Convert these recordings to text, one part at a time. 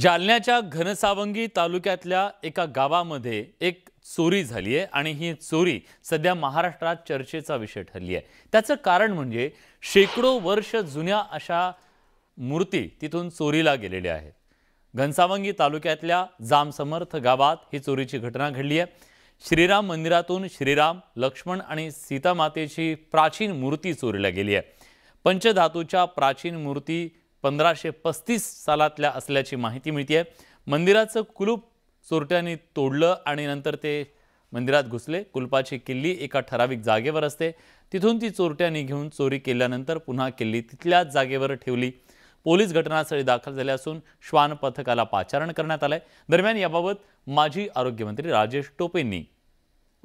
जालन्याच्या घनसावंगी तालुक्यातल्या एका गावामध्ये एक चोरी झाली आहे आणि ही चोरी सध्या महाराष्ट्रात चर्चेचा विषय ठरली आहे त्याचं कारण म्हणजे शेकडो वर्ष जुन्या अशा मूर्ती तिथून चोरीला गेलेल्या आहेत घनसावंगी तालुक्यातल्या जामसमर्थ गावात ही चोरीची घटना घडली आहे श्रीराम मंदिरातून श्रीराम लक्ष्मण आणि सीतामातेची प्राचीन मूर्ती चोरीला गेली आहे पंचधातूच्या प्राचीन मूर्ती पंधराशे पस्तीस सालातल्या असल्याची माहिती मिळते आहे मंदिराचं कुलूप चोरट्यांनी तोडलं आणि नंतर ते मंदिरात घुसले कुलपाची किल्ली एका ठराविक जागेवर असते तिथून ती चोरट्यांनी घेऊन चोरी केल्यानंतर पुन्हा किल्ली तिथल्याच जागेवर ठेवली पोलीस घटनास्थळी दाखल झाले असून श्वान पथकाला पाचारण करण्यात आलंय दरम्यान याबाबत माजी आरोग्यमंत्री राजेश टोपेंनी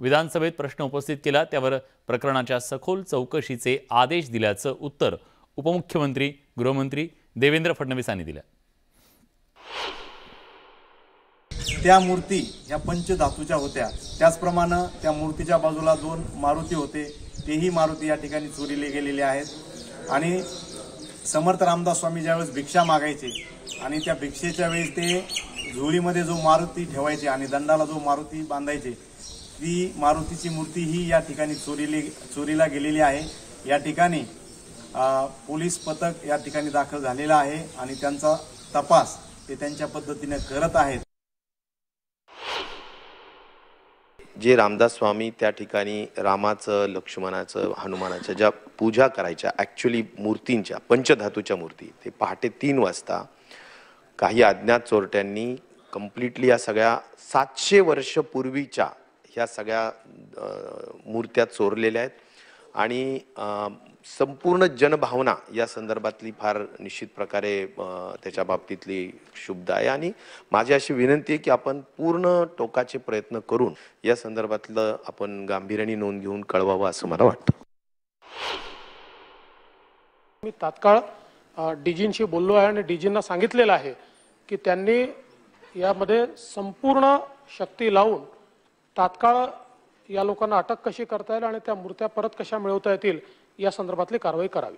विधानसभेत प्रश्न उपस्थित केला त्यावर प्रकरणाच्या सखोल चौकशीचे आदेश दिल्याचं उत्तर उपमुख्यमंत्री गृहमंत्री देवेंद्र फडणवीसांनी दिल्या त्या मूर्ती या पंचधातूच्या होत्या त्याचप्रमाणे त्या मूर्तीच्या बाजूला दोन मारुती होते तेही मारुती या ठिकाणी चोरीले गेलेले आहेत आणि समर्थ रामदास स्वामी ज्यावेळेस भिक्षा मागायचे आणि त्या भिक्षेच्या वेळेस ते झोळीमध्ये जो मारुती ठेवायचे आणि दंडाला जो मारुती बांधायचे ती मारुतीची मूर्ती ही या ठिकाणी चोरीली चोरीला गेलेली आहे या ठिकाणी पोलीस पथक या ठिकाणी दाखल झालेलं आहे आणि त्यांचा तपास ते त्यांच्या पद्धतीने करत आहेत जे रामदास स्वामी त्या ठिकाणी रामाचं लक्ष्मणाचं हनुमानाचं ज्या पूजा करायच्या ॲक्च्युली मूर्तींच्या पंचधातूच्या मूर्ती ते पहाटे तीन वाजता काही अज्ञात चोरट्यांनी कम्प्लिटली या सगळ्या सातशे वर्ष पूर्वीच्या ह्या सगळ्या मूर्त्या चोरलेल्या आहेत आणि संपूर्ण जनभावना या संदर्भातली फार निश्चित प्रकारे त्याच्या बाबतीतली शुब्द आहे आणि माझी अशी विनंती आहे की आपण पूर्ण टोकाचे प्रयत्न करून या संदर्भातलं आपण गांभीर्याने नोंद घेऊन कळवावं असं मला वाटतं मी तात्काळ डीजींशी बोललो आहे आणि डीजींना सांगितलेलं आहे की त्यांनी यामध्ये संपूर्ण शक्ती लावून तात्काळ या लोकांना अटक कशी करता येईल आणि त्या मूर्त्या परत कशा मिळवता येतील या संदर्भातली कारवाई करावी